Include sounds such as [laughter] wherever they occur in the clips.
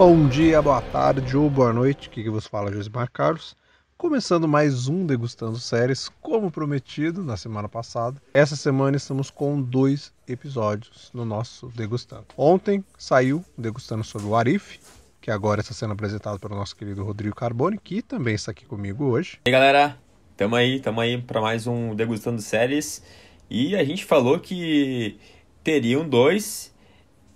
Bom dia, boa tarde ou boa noite, o que, vos fala Josimar Carlos. Começando mais um Degustando Séries, como prometido na semana passada. Essa semana estamos com dois episódios no nosso Degustando. Ontem saiu Degustando sobre o Arif, que agora está sendo apresentado pelo nosso querido Rodrigo Carbone, que também está aqui comigo hoje. E aí, galera, tamo aí, tamo aí para mais um Degustando Séries. E a gente falou que teriam dois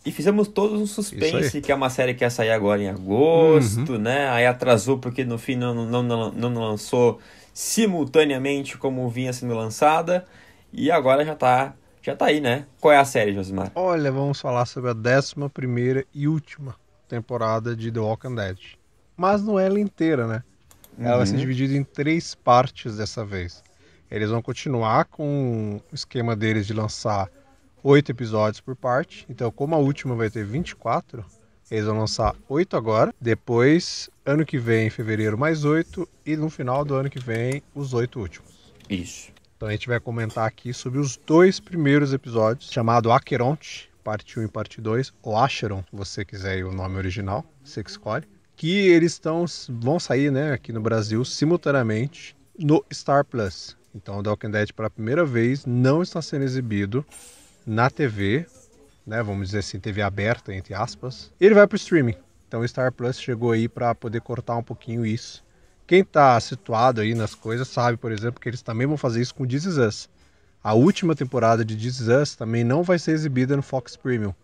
e fizemos todos um suspense, que é uma série que ia sair agora em agosto, uhum. né? Aí atrasou porque no fim não, não, não, não lançou simultaneamente como vinha sendo lançada. E agora já tá, já tá aí, né? Qual é a série, Josimar? Olha, vamos falar sobre a 11 primeira e última temporada de The Walking Dead. Mas não é ela inteira, né? Ela uhum. vai ser uhum. dividida em três partes dessa vez. Eles vão continuar com o esquema deles de lançar oito episódios por parte. Então, como a última vai ter 24, eles vão lançar oito agora. Depois, ano que vem, em fevereiro, mais oito. E no final do ano que vem, os oito últimos. Isso. Então a gente vai comentar aqui sobre os dois primeiros episódios, chamado Aqueronte, parte 1 e parte 2, ou Acheron, se você quiser o nome original, você que escolhe. Que eles estão, vão sair né, aqui no Brasil simultaneamente no Star Plus. Então, o The Walking Dead, pela primeira vez, não está sendo exibido na TV, né, vamos dizer assim, TV aberta, entre aspas, ele vai para streaming. Então o Star Plus chegou aí para poder cortar um pouquinho isso. Quem está situado aí nas coisas sabe, por exemplo, que eles também vão fazer isso com This Is Us. A última temporada de This Is Us também não vai ser exibida no Fox Premium.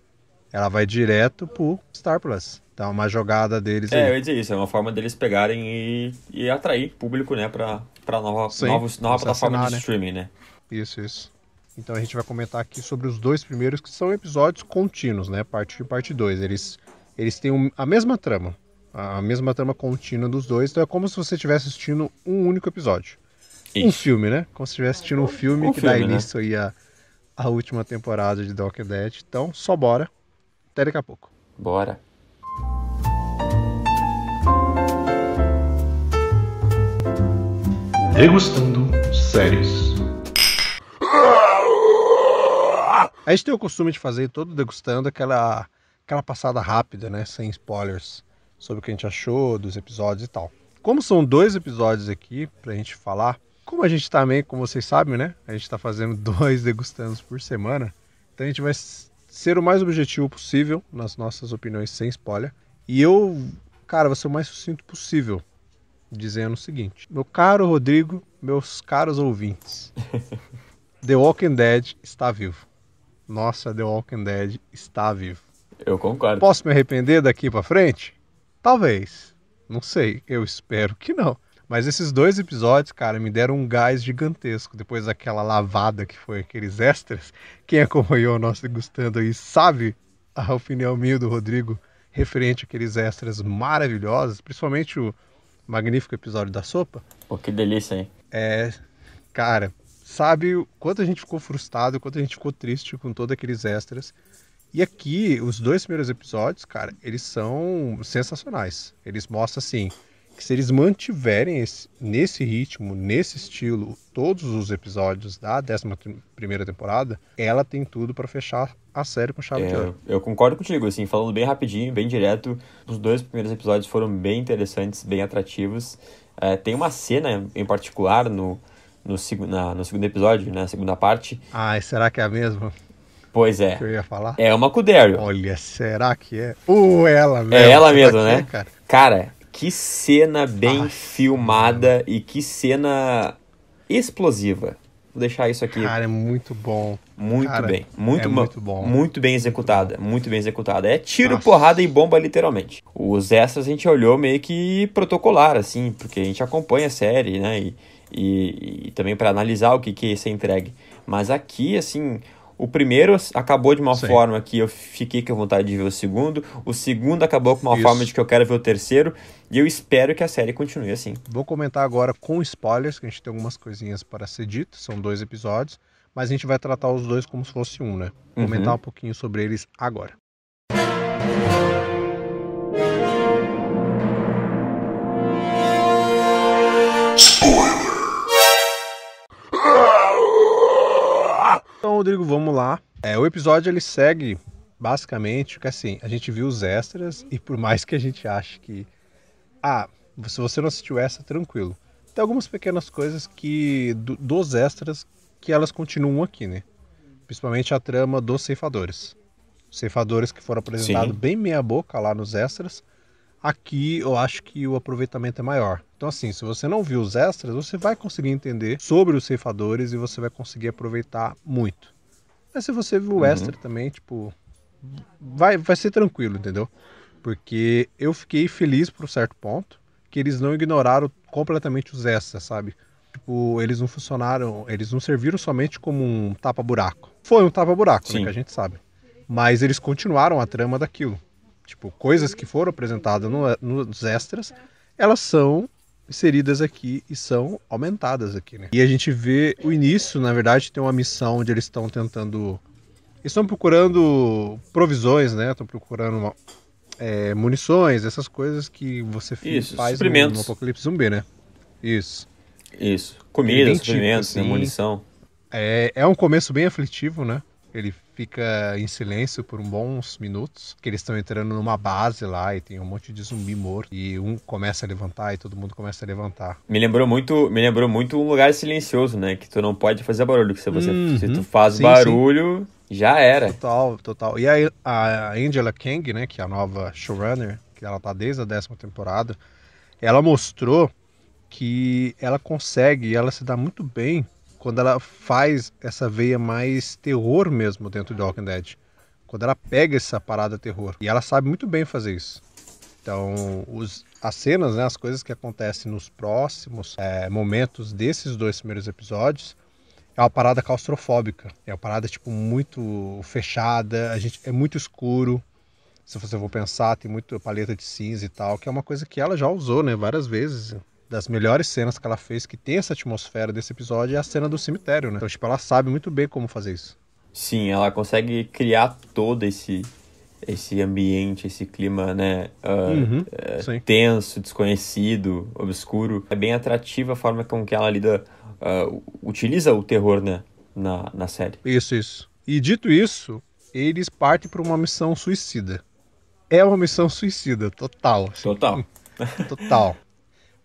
Ela vai direto pro Star Plus. Então é uma jogada deles é, aí. eu ia dizer isso. É uma forma deles pegarem e, e atrair público, né, pra, pra nova, Sim, nova plataforma de né? streaming, né? Isso, isso. Então a gente vai comentar aqui sobre os dois primeiros, que são episódios contínuos, né? Parte 1 e parte 2. Eles, eles têm a mesma trama, a mesma trama contínua dos dois. Então é como se você estivesse assistindo um único episódio. Isso. Um filme, né? Como se estivesse assistindo um filme um que filme, dá né? início né? aí a, a última temporada de Doctor Dead. Então só bora. Até daqui a pouco. Bora. Degustando séries. A gente tem o costume de fazer todo degustando aquela, aquela passada rápida, né? Sem spoilers sobre o que a gente achou dos episódios e tal. Como são dois episódios aqui pra gente falar, como a gente também, tá como vocês sabem, né? A gente tá fazendo [laughs] dois degustandos por semana. Então a gente vai ser o mais objetivo possível nas nossas opiniões sem spoiler. E eu, cara, vou ser o mais sucinto possível, dizendo o seguinte: Meu caro Rodrigo, meus caros ouvintes, [laughs] The Walking Dead está vivo nossa, The Walking Dead está vivo. Eu concordo. Posso me arrepender daqui para frente? Talvez. Não sei, eu espero que não. Mas esses dois episódios, cara, me deram um gás gigantesco. Depois daquela lavada que foi aqueles extras, quem acompanhou o nosso gostando aí sabe a opinião minha do Rodrigo referente àqueles extras maravilhosos, principalmente o magnífico episódio da sopa. Pô, que delícia, hein? É, cara, sabe o quanto a gente ficou frustrado, o quanto a gente ficou triste com todos aqueles extras. E aqui, os dois primeiros episódios, cara, eles são sensacionais. Eles mostram assim que se eles mantiverem esse, nesse ritmo, nesse estilo, todos os episódios da 11 primeira temporada, ela tem tudo para fechar a série com chave é, de ouro. Eu concordo contigo, assim, falando bem rapidinho, bem direto, os dois primeiros episódios foram bem interessantes, bem atrativos. É, tem uma cena em particular no no, na, no segundo episódio, né, na segunda parte. Ah, será que é a mesma? Pois é. Que eu ia falar? É uma com o Olha, será que é? Uh, ela mesma. É ela mesma, é né? É, cara? cara, que cena bem Ai, filmada e que cena explosiva. Vou deixar isso aqui. Cara, é muito bom. Muito cara, bem. Muito, é muito bom. Muito bem executada. Muito bem executada. É tiro, Nossa. porrada e bomba, literalmente. Os extras a gente olhou meio que protocolar, assim, porque a gente acompanha a série, né? E, e, e também para analisar o que, que ia é ser entregue. Mas aqui, assim, o primeiro acabou de uma Sim. forma que eu fiquei com vontade de ver o segundo. O segundo acabou com uma Isso. forma de que eu quero ver o terceiro. E eu espero que a série continue assim. Vou comentar agora com spoilers, que a gente tem algumas coisinhas para ser dito. São dois episódios. Mas a gente vai tratar os dois como se fosse um, né? Uhum. Comentar um pouquinho sobre eles agora. Música Rodrigo, vamos lá. É, o episódio ele segue basicamente que assim, a gente viu os extras e por mais que a gente ache que ah, se você não assistiu essa, tranquilo. Tem algumas pequenas coisas que do, dos extras que elas continuam aqui, né? Principalmente a trama dos ceifadores. ceifadores que foram apresentados Sim. bem meia boca lá nos extras. Aqui eu acho que o aproveitamento é maior. Então, assim, se você não viu os extras, você vai conseguir entender sobre os ceifadores e você vai conseguir aproveitar muito. Mas se você viu o uhum. extra também, tipo, vai, vai ser tranquilo, entendeu? Porque eu fiquei feliz por um certo ponto que eles não ignoraram completamente os extras, sabe? Tipo, eles não funcionaram, eles não serviram somente como um tapa-buraco. Foi um tapa-buraco, né, que a gente sabe. Mas eles continuaram a trama daquilo. Tipo, coisas que foram apresentadas no, nos extras, elas são inseridas aqui e são aumentadas aqui, né? E a gente vê o início, na verdade, tem uma missão onde eles estão tentando. Eles estão procurando provisões, né? Estão procurando uma... é, munições, essas coisas que você Isso, faz no, no Apocalipse Zumbi, né? Isso. Isso. Comida, suprimentos, tipo, né? assim, munição. É, é um começo bem aflitivo, né? Ele fica em silêncio por bons minutos, que eles estão entrando numa base lá e tem um monte de zumbi morto e um começa a levantar e todo mundo começa a levantar. Me lembrou muito, me lembrou muito um lugar silencioso, né, que tu não pode fazer barulho, que se você uhum. se tu uhum. faz sim, barulho, sim. Já era. Total, total. E a, a Angela Kang, né, que é a nova showrunner, que ela tá desde a décima temporada, ela mostrou que ela consegue, ela se dá muito bem quando ela faz essa veia mais terror mesmo dentro de Walking Dead. Quando ela pega essa parada terror. E ela sabe muito bem fazer isso. Então, os, as cenas, né, as coisas que acontecem nos próximos é, momentos desses dois primeiros episódios, é uma parada claustrofóbica. É uma parada, tipo, muito fechada, a gente, é muito escuro. Se você for pensar, tem muita paleta de cinza e tal, que é uma coisa que ela já usou, né, várias vezes das melhores cenas que ela fez, que tem essa atmosfera desse episódio, é a cena do cemitério, né? Então, tipo, ela sabe muito bem como fazer isso. Sim, ela consegue criar todo esse esse ambiente, esse clima, né, uh, uhum, uh, tenso, desconhecido, obscuro. É bem atrativa a forma com que ela lida, uh, utiliza o terror, né, na, na série. Isso, isso. E dito isso, eles partem para uma missão suicida. É uma missão suicida, total. Assim. Total. [laughs] total.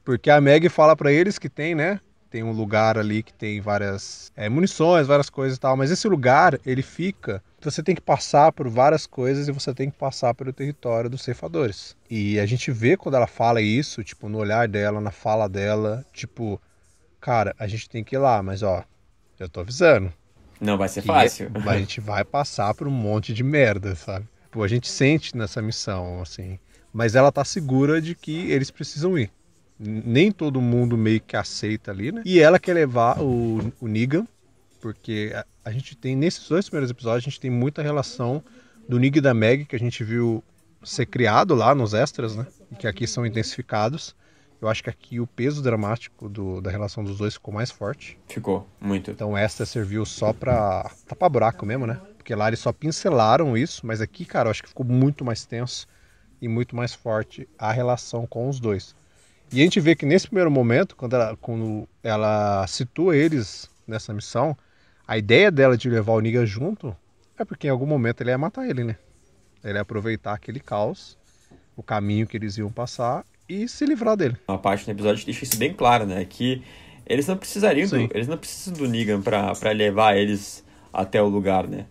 Porque a Meg fala para eles que tem, né? Tem um lugar ali que tem várias é, munições, várias coisas e tal. Mas esse lugar, ele fica. Então você tem que passar por várias coisas e você tem que passar pelo território dos ceifadores. E a gente vê quando ela fala isso, tipo, no olhar dela, na fala dela, tipo, cara, a gente tem que ir lá, mas ó, eu tô avisando. Não vai ser fácil. a [laughs] gente vai passar por um monte de merda, sabe? Pô, tipo, a gente sente nessa missão, assim. Mas ela tá segura de que eles precisam ir nem todo mundo meio que aceita ali, né? E ela quer levar o, o Negan, porque a, a gente tem, nesses dois primeiros episódios, a gente tem muita relação do Negan e da Meg, que a gente viu ser criado lá nos extras, né? que aqui são intensificados. Eu acho que aqui o peso dramático do, da relação dos dois ficou mais forte. Ficou, muito. Então esta serviu só pra tapar buraco mesmo, né? Porque lá eles só pincelaram isso, mas aqui, cara, eu acho que ficou muito mais tenso e muito mais forte a relação com os dois. E a gente vê que nesse primeiro momento, quando ela, quando ela situa eles nessa missão, a ideia dela de levar o Niga junto é porque em algum momento ele ia matar ele, né? Ele ia aproveitar aquele caos, o caminho que eles iam passar e se livrar dele. Uma parte do episódio deixa isso bem claro, né? Que eles não precisariam, do, eles não precisam do Negan para levar eles até o lugar, né?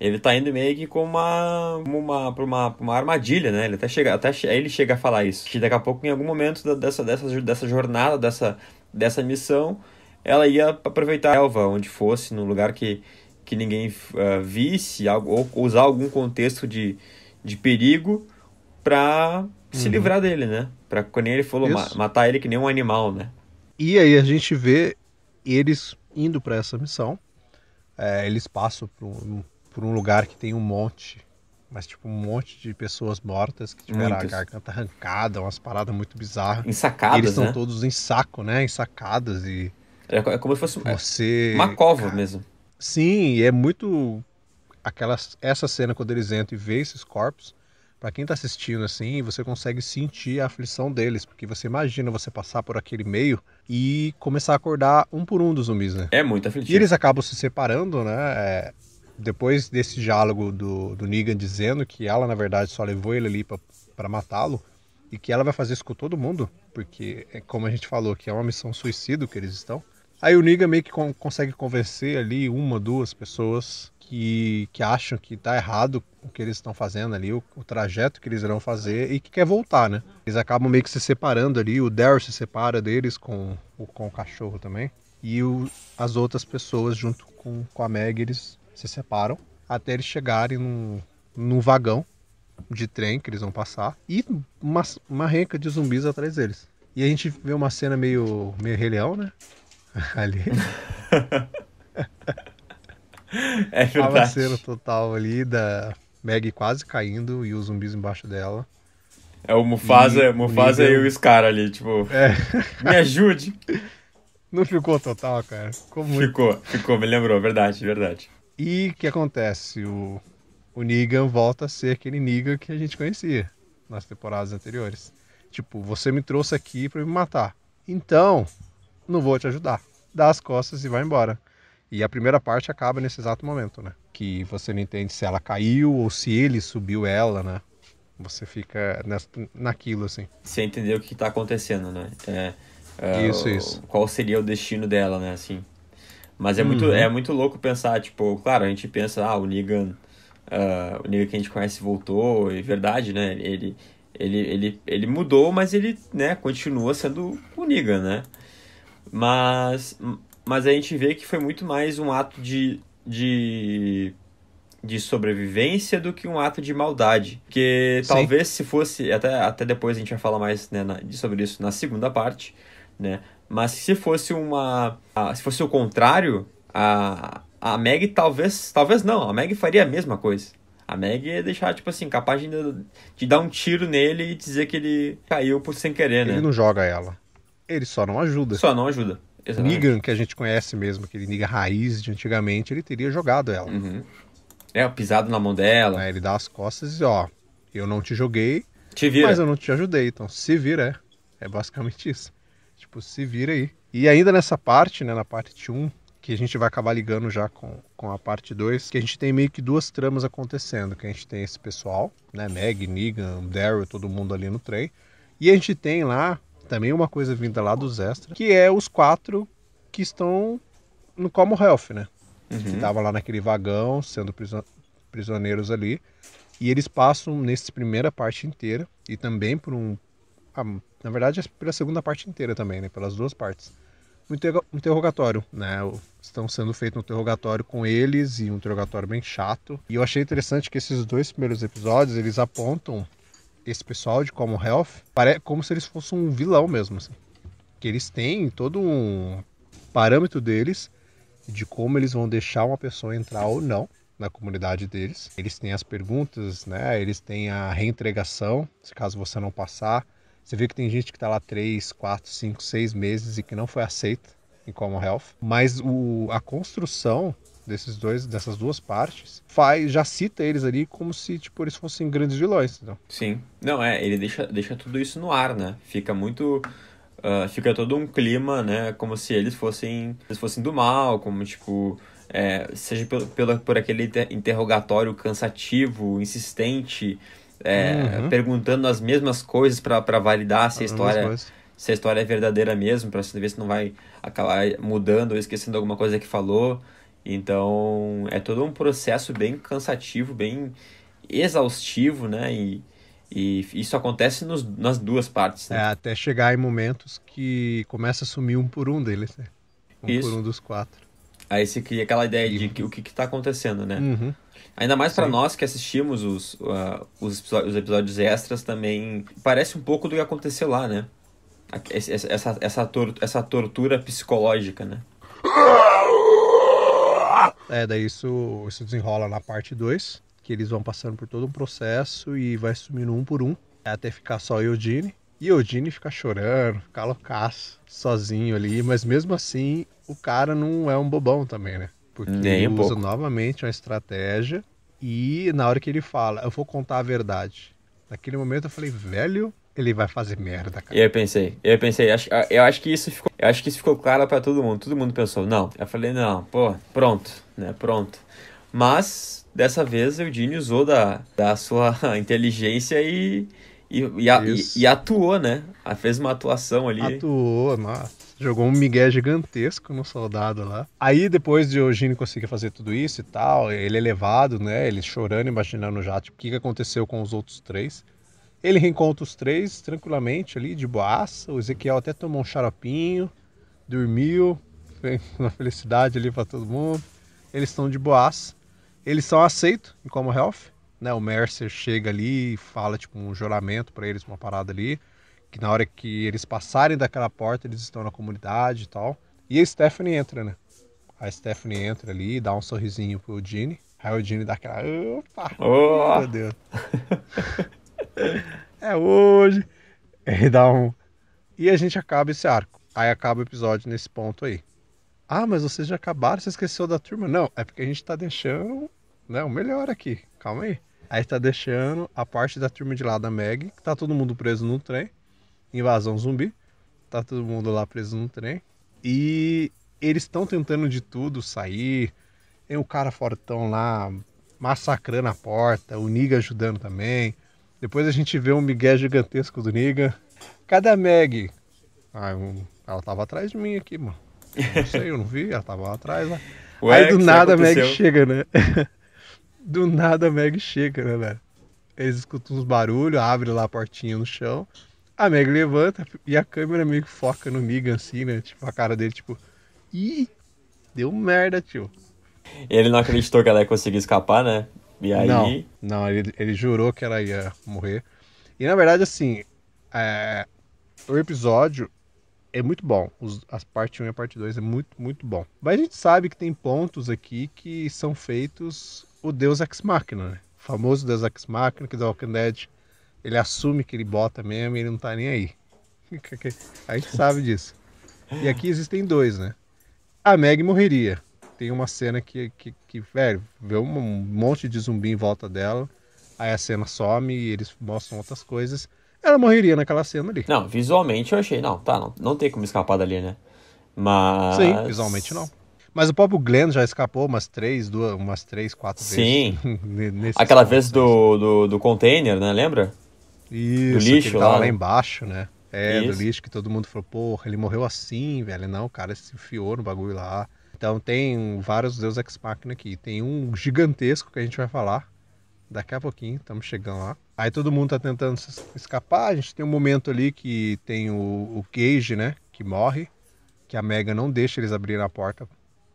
ele tá indo meio que com uma uma pra uma, uma armadilha, né? Ele até chega até ele chega a falar isso. Que daqui a pouco em algum momento dessa dessa dessa jornada, dessa dessa missão, ela ia aproveitar a Elva onde fosse, num lugar que que ninguém uh, visse, algo, ou usar algum contexto de, de perigo para se uhum. livrar dele, né? para quando ele falou ma matar ele que nem um animal, né? E aí a gente vê eles indo para essa missão. É, eles passam por um, por um lugar que tem um monte, mas tipo um monte de pessoas mortas que tiveram Muitos. a garganta arrancada, umas paradas muito bizarras. Ensacadas, e eles estão né? todos em saco, né? ensacadas e é, é como se fosse você uma cova Cara... mesmo. Sim, é muito aquelas essa cena quando eles entram e veem esses corpos, para quem tá assistindo assim, você consegue sentir a aflição deles, porque você imagina você passar por aquele meio e começar a acordar um por um dos zumbis, né? É muito aflitivo. E eles acabam se separando, né? É, depois desse diálogo do, do Negan dizendo que ela, na verdade, só levou ele ali para matá-lo e que ela vai fazer isso com todo mundo, porque, é como a gente falou, que é uma missão suicida que eles estão. Aí o Negan meio que con consegue convencer ali uma, duas pessoas que, que acham que tá errado o que eles estão fazendo ali, o, o, trajeto que eles irão fazer e que quer voltar, né? Eles acabam meio que se separando ali, o Daryl se separa deles com, com o cachorro também. E o, as outras pessoas, junto com, com a Meg, eles se separam até eles chegarem num, num vagão de trem que eles vão passar e uma, uma renca de zumbis atrás deles. E a gente vê uma cena meio, meio Rei Leão, né? [laughs] Ali. é verdade. Uma cena total ali da Meg quase caindo e os zumbis embaixo dela. É o Mufasa, e, Mufasa o e o Scar ali, tipo. É. Me ajude! [laughs] Não ficou total, cara. Ficou muito. Ficou, ficou, me lembrou, verdade, verdade. E o que acontece? O, o Negan volta a ser aquele Negan que a gente conhecia nas temporadas anteriores. Tipo, você me trouxe aqui para me matar. Então, não vou te ajudar. Dá as costas e vai embora. E a primeira parte acaba nesse exato momento, né? Que você não entende se ela caiu ou se ele subiu ela, né? Você fica nessa, naquilo, assim. Você entendeu o que tá acontecendo, né? É, é, isso, o, isso. Qual seria o destino dela, né? Assim. Mas é, uhum. muito, é muito louco pensar, tipo, claro, a gente pensa, ah, o Negan, uh, o Negan que a gente conhece voltou, é verdade, né? Ele, ele, ele, ele mudou, mas ele, né, continua sendo o Negan, né? Mas, mas a gente vê que foi muito mais um ato de, de, de sobrevivência do que um ato de maldade. Que Sim. talvez se fosse, até, até depois a gente vai falar mais né, na, sobre isso na segunda parte, né? Mas se fosse uma. Se fosse o contrário, a, a Meg talvez. Talvez não, a Meg faria a mesma coisa. A Meg ia deixar, tipo assim, capaz de, de dar um tiro nele e dizer que ele caiu por sem querer, né? Ele não joga ela. Ele só não ajuda. Só não ajuda. O Negan, que a gente conhece mesmo, aquele Negan raiz de antigamente, ele teria jogado ela. Uhum. É, pisado na mão dela. É, ele dá as costas e, ó, eu não te joguei, te mas eu não te ajudei, então se vira, é. É basicamente isso. Tipo, se vira aí. E ainda nessa parte, né, na parte 1, que a gente vai acabar ligando já com, com a parte 2, que a gente tem meio que duas tramas acontecendo, que a gente tem esse pessoal, né, Meg, Negan, Daryl, todo mundo ali no trem, e a gente tem lá também uma coisa vinda lá dos extras, que é os quatro que estão no Como Health, né, uhum. que estavam lá naquele vagão, sendo prisioneiros ali, e eles passam nessa primeira parte inteira, e também por um ah, na verdade, é pela segunda parte inteira também, né? Pelas duas partes. Um interrogatório, né? Estão sendo feito um interrogatório com eles e um interrogatório bem chato. E eu achei interessante que esses dois primeiros episódios eles apontam esse pessoal de Common Health pare... como se eles fossem um vilão mesmo. Assim. Que eles têm todo um parâmetro deles de como eles vão deixar uma pessoa entrar ou não na comunidade deles. Eles têm as perguntas, né? Eles têm a reentregação, se caso você não passar. Você vê que tem gente que está lá 3, 4, 5, 6 meses e que não foi aceita em Common Health. Mas o, a construção desses dois, dessas duas partes, faz, já cita eles ali como se tipo, eles fossem grandes vilões. Então. Sim. Não, é, ele deixa, deixa tudo isso no ar, né? Fica muito. Uh, fica todo um clima, né? Como se eles fossem. Eles fossem do mal, como tipo. É, seja pelo, pelo, por aquele interrogatório cansativo, insistente, é, uhum. perguntando as mesmas coisas para validar se a história se a história é verdadeira mesmo, para ver se não vai acabar mudando ou esquecendo alguma coisa que falou. Então, é todo um processo bem cansativo, bem exaustivo, né? E, e isso acontece nos, nas duas partes. Né? É, até chegar em momentos que começa a sumir um por um deles, né? Um isso. por um dos quatro. Aí você cria aquela ideia de uhum. que, o que, está acontecendo, né? Uhum. Ainda mais para nós que assistimos os, uh, os, os, episódios extras também. Parece um pouco do que aconteceu lá, né? Essa, essa, essa, tor essa tortura psicológica, né? É, daí isso, isso desenrola na parte 2, que eles vão passando por todo um processo e vai sumindo um por um, até ficar só eu e o Gene. E o Gene fica chorando, fica loucaço, sozinho ali, mas mesmo assim o cara não é um bobão também, né? Porque Nem ele um usa pouco. novamente uma estratégia e na hora que ele fala, eu vou contar a verdade. Naquele momento eu falei, velho, ele vai fazer merda, cara. E eu pensei, eu pensei, eu acho que isso ficou, eu acho que isso ficou claro para todo mundo. Todo mundo pensou, não. Eu falei, não, pô, pronto, né? Pronto. Mas dessa vez o Dini usou da, da sua [laughs] inteligência e e, e, a, e, e, atuou, né? Fez uma atuação ali. Atuou, nossa. Jogou um migué gigantesco no soldado lá. Aí depois de Eugênio conseguir fazer tudo isso e tal, ele é levado, né? Ele chorando, imaginando já tipo, o que, que aconteceu com os outros três. Ele reencontra os três tranquilamente ali, de boaça. O Ezequiel até tomou um xaropinho, dormiu, [laughs] uma felicidade ali para todo mundo. Eles estão de boaça. Eles são aceitos em Como Health né, o Mercer chega ali e fala tipo um juramento para eles, uma parada ali, que na hora que eles passarem daquela porta, eles estão na comunidade e tal. E a Stephanie entra, né? A Stephanie entra ali, dá um sorrisinho pro Gene. Aí o Gene dá aquela. Opa! Oh. Meu Deus! é hoje! Ele dá um. E a gente acaba esse arco. Aí acaba o episódio nesse ponto aí. Ah, mas vocês já acabaram, você esqueceu da turma? Não, é porque a gente tá deixando né, o melhor aqui. Calma aí. Aí tá deixando a parte da turma de lá da Meg, que tá todo mundo preso no trem. Invasão zumbi. Tá todo mundo lá preso no trem. E eles estão tentando de tudo sair. Tem o um cara fortão lá massacrando a porta, o Niga ajudando também. Depois a gente vê um migué gigantesco do Niga. Cadê a Meg? Ah, ela tava atrás de mim aqui, mano. Eu não sei, eu não vi, ela tava lá atrás. Lá. Ué, [laughs] Aí do nada a Meg chega, né? [laughs] Do nada a Meg chega, né, velho? Eles escutam uns barulhos, abre lá a portinha no chão. A Meg levanta e a câmera meio que foca no Migan, assim, né? Tipo, a cara dele, tipo, ih, deu merda, tio. Ele não acreditou que ela ia conseguir escapar, né? E aí. Não, não ele, ele jurou que ela ia morrer. E na verdade, assim, é... o episódio é muito bom. Os, as parte 1 e a parte 2 é muito, muito bom. Mas a gente sabe que tem pontos aqui que são feitos o Deus Ex Machina, né? O famoso Deus Ex Machina, que The Walking Dead, ele assume que ele bota mesmo e ele não tá nem aí. [laughs] A gente sabe disso. E aqui existem dois, né? A Meg morreria. Tem uma cena que, que, que velho, vê um monte de zumbi em volta dela. Aí a cena some e eles mostram outras coisas. Ela morreria naquela cena ali. Não, visualmente eu achei, não, tá, não, não tem como escapar dali, né? Mas. Sim, visualmente não. Mas o próprio Glenn já escapou umas três, duas, umas três, quatro Sim. vezes. Sim. [laughs] Aquela vez né? do, do, do, container, né? Lembra? Isso, do lixo, que ele tava lá, lá né? embaixo, né? É, Isso. do lixo que todo mundo falou, porra, ele morreu assim, velho. Não, o cara se enfiou no bagulho lá. Então tem vários Deus Ex Machina aqui. Tem um gigantesco que a gente vai falar daqui a pouquinho, estamos chegando lá. Aí todo mundo tá tentando escapar. A gente tem um momento ali que tem o, o né? Que morre. Que a Mega não deixa eles abrirem a porta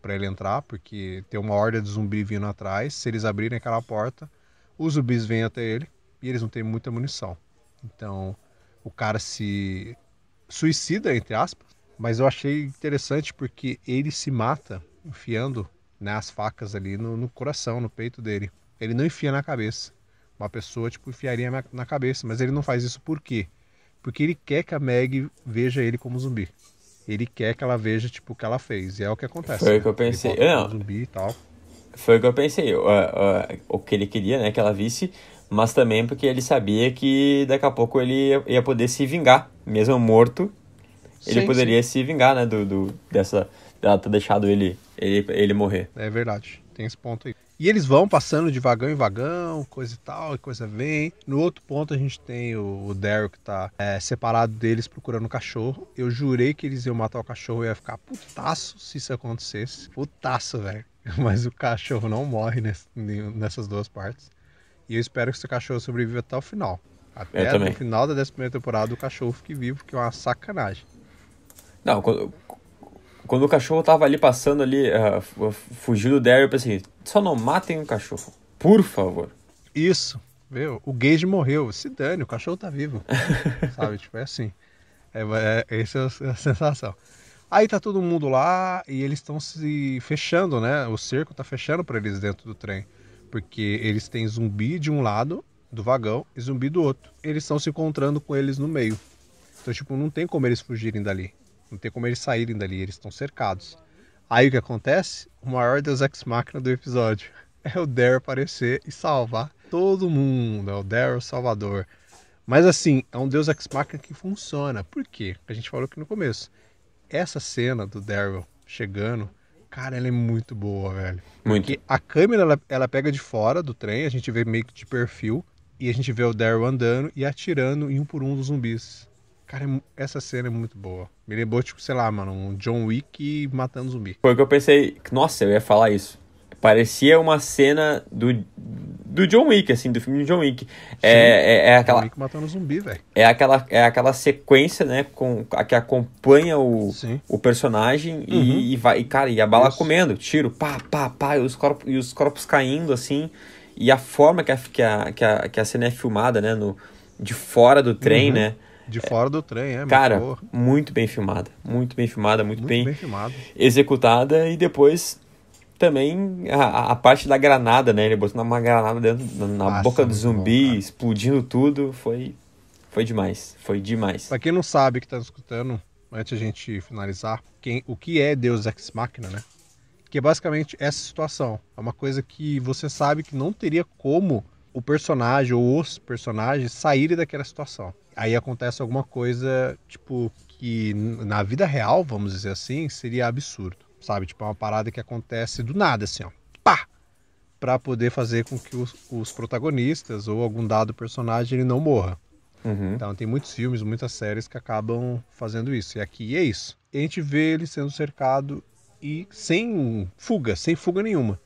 para ele entrar, porque tem uma horda de zumbi vindo atrás. Se eles abrirem aquela porta, os zumbis vêm até ele e eles não têm muita munição. Então o cara se suicida, entre aspas. Mas eu achei interessante porque ele se mata enfiando né, as facas ali no, no coração, no peito dele. Ele não enfia na cabeça. Uma pessoa, tipo, enfiaria na cabeça. Mas ele não faz isso por quê? Porque ele quer que a Meg veja ele como zumbi ele quer que ela veja, tipo, o que ela fez. E é o que acontece. Foi o né? que eu pensei. Não. zumbi e tal. Foi o que eu pensei. O, o, é, é, o que ele queria, né? Que ela visse. Mas também porque ele sabia que daqui a pouco ele ia, ia poder se vingar. Mesmo morto, sim, ele poderia sim. se vingar, né? Do, do, dessa, dela ter deixado ele, ele, ele morrer. É verdade. Tem esse ponto aí. E eles vão passando de vagão em vagão, coisa e tal, e coisa vem. No outro ponto a gente tem o, o Daryl que tá é, separado deles procurando o cachorro. Eu jurei que eles iam matar o cachorro e ia ficar putaço se isso acontecesse. Putaço, velho. [laughs] Mas o cachorro não morre nesse, nessas duas partes. E eu espero que esse cachorro sobreviva até o final. Até no final da décima temporada o cachorro fique vivo, que é uma sacanagem. Não, quando, quando o cachorro tava ali passando ali, uh, do Daryl, eu pensei, só não matem o cachorro, por favor. Isso, viu o Gage morreu, se dane, o cachorro tá vivo, [laughs] sabe, tipo, é assim, é, é, essa é, é a sensação. Aí tá todo mundo lá e eles estão se fechando, né, o cerco tá fechando para eles dentro do trem, porque eles têm zumbi de um lado do vagão e zumbi do outro, eles estão se encontrando com eles no meio. Então, tipo, não tem como eles fugirem dali. Não tem como eles saírem dali, eles estão cercados. Aí o que acontece? O maior Deus Ex Machina do episódio [laughs] é o Daryl aparecer e salvar todo mundo. É o Daryl Salvador. Mas assim, é um Deus Ex Machina que funciona. Por quê? A gente falou aqui no começo. Essa cena do Daryl chegando, cara, ela é muito boa, velho. Muito. Porque a câmera, ela, ela pega de fora do trem, a gente vê meio que de perfil, e a gente vê o Daryl andando e atirando em um por um dos zumbis. Cara, é essa cena é muito boa. Me lembrou, é tipo, sei lá, mano, um John Wick matando zumbi. Foi o que eu pensei. Nossa, eu ia falar isso. Parecia uma cena do, do John Wick, assim, do filme do John Wick. É, é, é, aquela. John Wick matando zumbi, velho. É aquela, é aquela sequência, né, com, a que acompanha o, o personagem uhum. e, e, vai. E, cara, e a bala Isso. comendo, tiro, pá, pá, pá, e os corpos, e os corpos caindo, assim. E a forma que a, que a, que a, que a cena é filmada, né, no, de fora do trem, uhum. né? De fora do trem, é. Cara, porra. muito bem filmada. Muito bem filmada, muito, muito bem, bem executada. E depois também a, a, parte da granada, né? Ele botou uma granada dentro, na, na boca do zumbi, bom, explodindo tudo. Foi, foi demais. Foi demais. Pra quem não sabe que tá escutando, antes a gente finalizar, quem, o que é Deus Ex Machina, né? Que é basicamente essa situação. É uma coisa que você sabe que não teria como o personagem ou os personagens saírem daquela situação. Aí acontece alguma coisa, tipo, que na vida real, vamos dizer assim, seria absurdo, sabe? Tipo, é uma parada que acontece do nada, assim, ó. Pá! Pra poder fazer com que os, os protagonistas ou algum dado personagem ele não morra. Uhum. Então tem muitos filmes, muitas séries que acabam fazendo isso. E aqui é isso. E a gente vê ele sendo cercado e sem fuga, sem fuga nenhuma.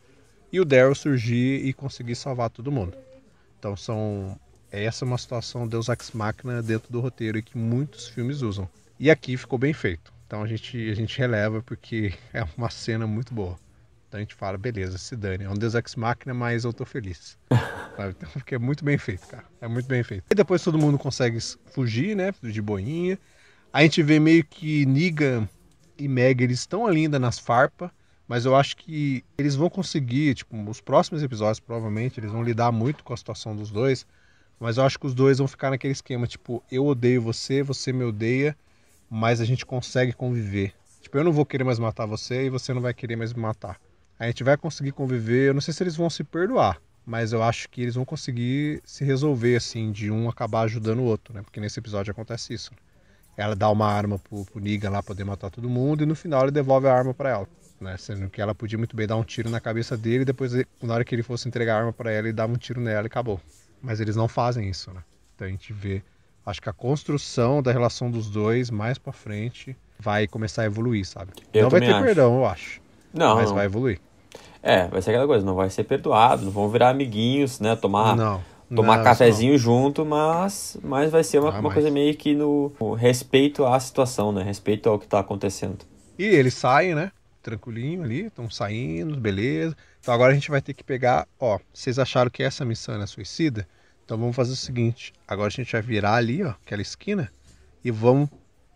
E o Daryl surgir e conseguir salvar todo mundo. Então são é essa é uma situação Deus Ex Machina dentro do roteiro que muitos filmes usam. E aqui ficou bem feito. Então a gente, a gente releva porque [laughs] é uma cena muito boa. Então a gente fala, beleza, se dane. É um Deus Ex Machina, mas eu tô feliz. [laughs] Então, porque é muito bem feito, cara. É muito bem feito. E depois todo mundo consegue fugir, né? De boinha. A gente vê meio que Niga e Meg, eles estão ali ainda nas farpas. Mas eu acho que eles vão conseguir, tipo, os próximos episódios, provavelmente, eles vão lidar muito com a situação dos dois. Mas eu acho que os dois vão ficar naquele esquema, tipo, eu odeio você, você me odeia, mas a gente consegue conviver. Tipo, eu não vou querer mais matar você e você não vai querer mais me matar. A gente vai conseguir conviver, eu não sei se eles vão se perdoar, mas eu acho que eles vão conseguir se resolver, assim, de um acabar ajudando o outro, né? Porque nesse episódio acontece isso. Ela dá uma arma pro, pro Niga lá poder matar todo mundo e no final ele devolve a arma para ela né? Sendo que ela podia muito bem dar um tiro na cabeça dele e depois, na hora que ele fosse entregar a arma para ela, ele dava um tiro nela e acabou. Mas eles não fazem isso, né? Então a gente vê, acho que a construção da relação dos dois mais para frente vai começar a evoluir, sabe? Eu não vai ter acho. perdão, eu acho. Não. Mas não. vai evoluir. É, vai ser aquela coisa, não vai ser perdoado, não vão virar amiguinhos, né? Tomar. Não tomar não, cafezinho não. junto, mas, mas vai ser uma, ah, uma mas... coisa meio que no, no respeito à situação, né? Respeito ao que está acontecendo. E eles saem, né? tranquilinho ali, estão saindo, beleza. Então agora a gente vai ter que pegar, ó, vocês acharam que essa missão era suicida? Então vamos fazer o seguinte, agora a gente vai virar ali, ó, aquela esquina, e vamos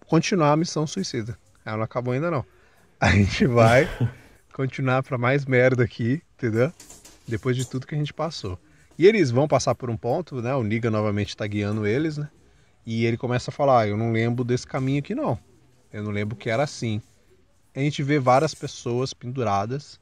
continuar a missão suicida. Ela não acabou ainda não. A gente vai [laughs] continuar para mais merda aqui, entendeu? Depois de tudo que a gente passou. E eles vão passar por um ponto, né? O Niga novamente tá guiando eles, né? E ele começa a falar: ah, Eu não lembro desse caminho aqui, não. Eu não lembro que era assim a gente vê várias pessoas penduradas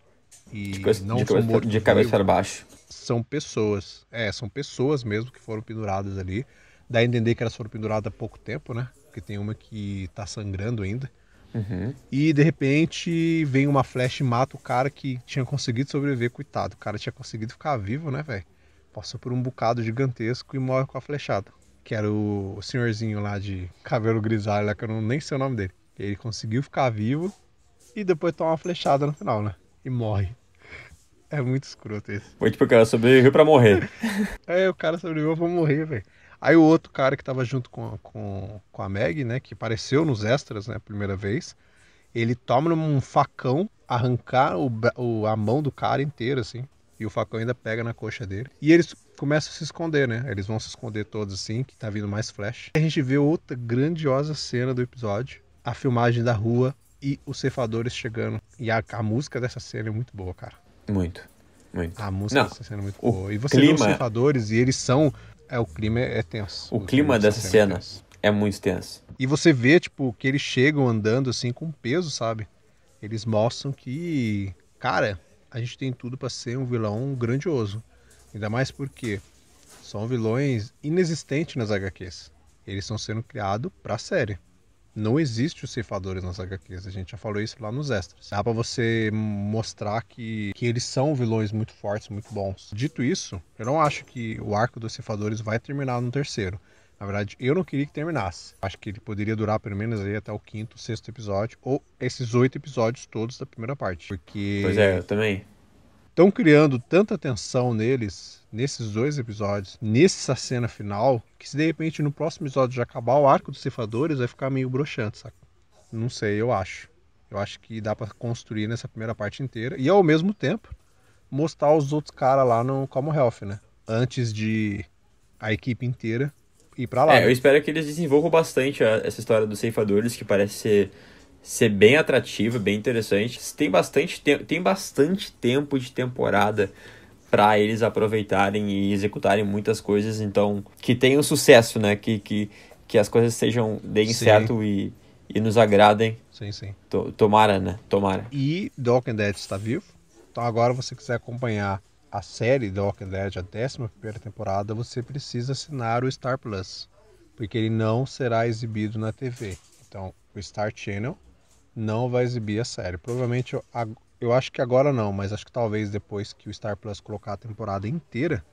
e de não de são cabeça, De cabeça para baixo. São pessoas. É, são pessoas mesmo que foram penduradas ali. Dá a entender que elas foram penduradas há pouco tempo, né? Porque tem uma que tá sangrando ainda. Uhum. E de repente vem uma flecha e mata o cara que tinha conseguido sobreviver, coitado. O cara tinha conseguido ficar vivo, né, velho? Passou por um bocado gigantesco e morre com a flechada. Que era o senhorzinho lá de cabelo grisalho, lá, que eu não, nem sei o nome dele. Ele conseguiu ficar vivo, e depois toma uma flechada no final, né? E morre. É muito escroto esse. Foi tipo, o cara sobreviveu pra morrer. [laughs] é, o cara sobreviveu pra morrer, velho. Aí o outro cara que tava junto com, com, com a Meg, né? Que apareceu nos extras, né? Primeira vez. Ele toma um facão, arrancar o, o, a mão do cara inteira, assim. E o facão ainda pega na coxa dele. E eles começam a se esconder, né? Eles vão se esconder todos, assim, que tá vindo mais flash. A gente vê outra grandiosa cena do episódio. A filmagem da rua e os cefadores chegando. E a, a música dessa cena é muito boa, cara. Muito, muito. A música não, dessa cena é muito boa. E você clima... vê os cefadores e eles são. É, o clima é, tenso. O, o clima, clima, dessa cena é, é muito tenso. E você vê, tipo, que eles chegam andando assim com peso, sabe? Eles mostram que, cara, a gente tem tudo para ser um vilão grandioso. Ainda mais porque são vilões inexistentes nas HQs. Eles estão sendo criados pra série não existe os ceifadores nas HQs. A gente já falou isso lá nos extras. Dá pra você mostrar que, que eles são vilões muito fortes, muito bons. Dito isso, eu não acho que o arco dos ceifadores vai terminar no terceiro. Na verdade, eu não queria que terminasse. Acho que ele poderia durar pelo menos aí até o quinto, sexto episódio, ou esses oito episódios todos da primeira parte. Porque. Pois é, eu também estão criando tanta tensão neles, nesses dois episódios, nessa cena final, que se de repente no próximo episódio já acabar o arco dos ceifadores, vai ficar meio broxante, saca? Não sei, eu acho. Eu acho que dá para construir nessa primeira parte inteira e ao mesmo tempo mostrar os outros caras lá no Health, né? Antes de a equipe inteira ir para lá. É, né? eu espero que eles desenvolvam bastante a, essa história dos ceifadores, que parece ser ser bem atrativo, bem interessante. Tem bastante, te tem bastante tempo de temporada para eles aproveitarem e executarem muitas coisas, então que tenham sucesso, né? Que, que, que as coisas sejam deem certo e, e nos agradem. Sim, sim. T tomara, né? Tomara. E The Walking Dead está vivo. Então agora você quiser acompanhar a série The Walking Dead, a 11 primeira temporada, você precisa assinar o Star Plus, porque ele não será exibido na TV. Então, o Star Channel não vai exibir a série. Provavelmente, eu, eu acho que agora não, mas acho que talvez depois que o Star Plus colocar a temporada inteira,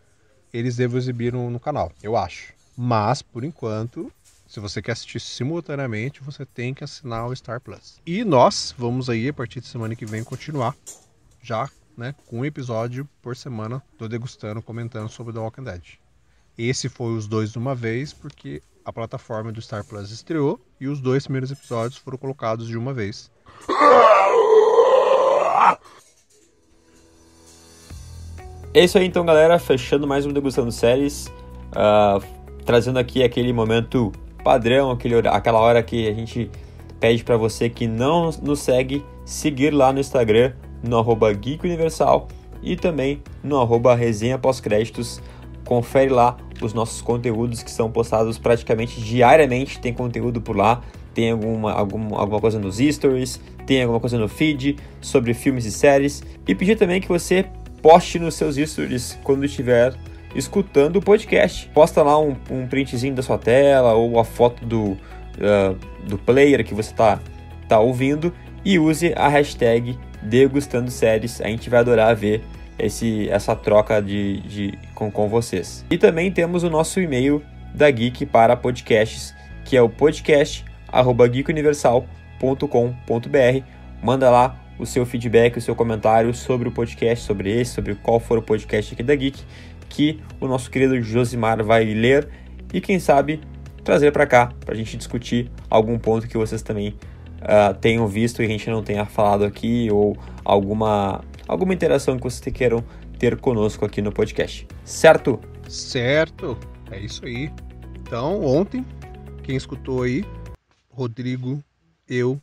eles devam exibir no, no canal, eu acho. Mas, por enquanto, se você quer assistir simultaneamente, você tem que assinar o Star Plus. E nós vamos aí, a partir de semana que vem, continuar já né, com um episódio por semana do Degustando, comentando sobre The Walking Dead. Esse foi os dois de uma vez, porque a plataforma do Star Plus estreou e os dois primeiros episódios foram colocados de uma vez. É isso aí então, galera. Fechando mais um Degustando Séries. Uh, trazendo aqui aquele momento padrão, aquele, aquela hora que a gente pede para você que não nos segue, seguir lá no Instagram, no arroba Geek Universal e também no arroba Resenha Pós-Créditos confere lá os nossos conteúdos que são postados praticamente diariamente. Tem conteúdo por lá, tem alguma, alguma, alguma coisa nos stories, tem alguma coisa no feed sobre filmes e séries. E pedir também que você poste nos seus stories quando estiver escutando o podcast. Posta lá um, um printzinho da sua tela ou a foto do, uh, do player que você está tá ouvindo e use a hashtag degustando séries. A gente vai adorar ver esse, essa troca de, de com, com vocês. E também temos o nosso e-mail da Geek para podcasts, que é o podcast@geekuniversal.com.br. Manda lá o seu feedback, o seu comentário sobre o podcast, sobre esse, sobre qual for o podcast aqui da Geek, que o nosso querido Josimar vai ler e quem sabe trazer para cá para a gente discutir algum ponto que vocês também uh, tenham visto e a gente não tenha falado aqui ou alguma alguma interação que vocês queiram ter conosco aqui no podcast, certo? Certo, é isso aí. Então, ontem, quem escutou aí, Rodrigo, eu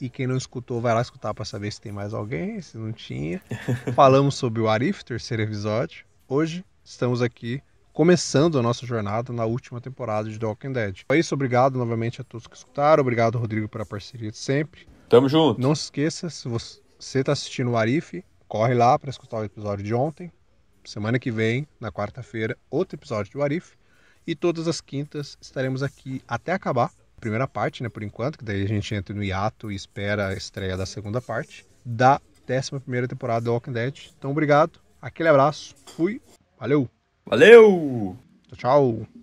e quem não escutou vai lá escutar para saber se tem mais alguém, se não tinha. [laughs] Falamos sobre o Arif, terceiro episódio. Hoje estamos aqui começando a nossa jornada na última temporada de The Walking Dead. É isso, obrigado novamente a todos que escutaram. Obrigado, Rodrigo, pela parceria de sempre. Tamo junto. Não se esqueça, se você está assistindo o Arif, Corre lá para escutar o episódio de ontem. Semana que vem, na quarta-feira, outro episódio do Arif. E todas as quintas estaremos aqui até acabar. Primeira parte, né, por enquanto, que daí a gente entra no hiato e espera a estreia da segunda parte da 11 temporada do Walking Dead. Então, obrigado, aquele abraço, fui, valeu! Valeu! Tchau, tchau!